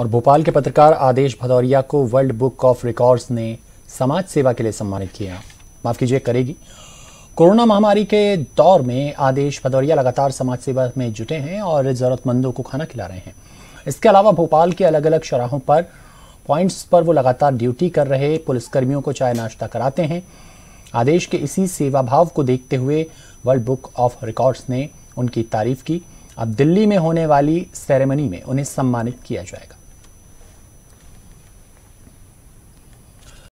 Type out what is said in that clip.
और भोपाल के पत्रकार आदेश भदौरिया को वर्ल्ड बुक ऑफ रिकॉर्ड्स ने समाज सेवा के लिए सम्मानित किया माफ कीजिए करेगी कोरोना महामारी के दौर में आदेश भदौरिया लगातार समाज सेवा में जुटे हैं और ज़रूरतमंदों को खाना खिला रहे हैं इसके अलावा भोपाल के अलग अलग शराहों पर पॉइंट्स पर वो लगातार ड्यूटी कर रहे पुलिसकर्मियों को चाय नाश्ता कराते हैं आदेश के इसी सेवा भाव को देखते हुए वर्ल्ड बुक ऑफ रिकॉर्ड्स ने उनकी तारीफ की अब दिल्ली में होने वाली सेरेमनी में उन्हें सम्मानित किया जाएगा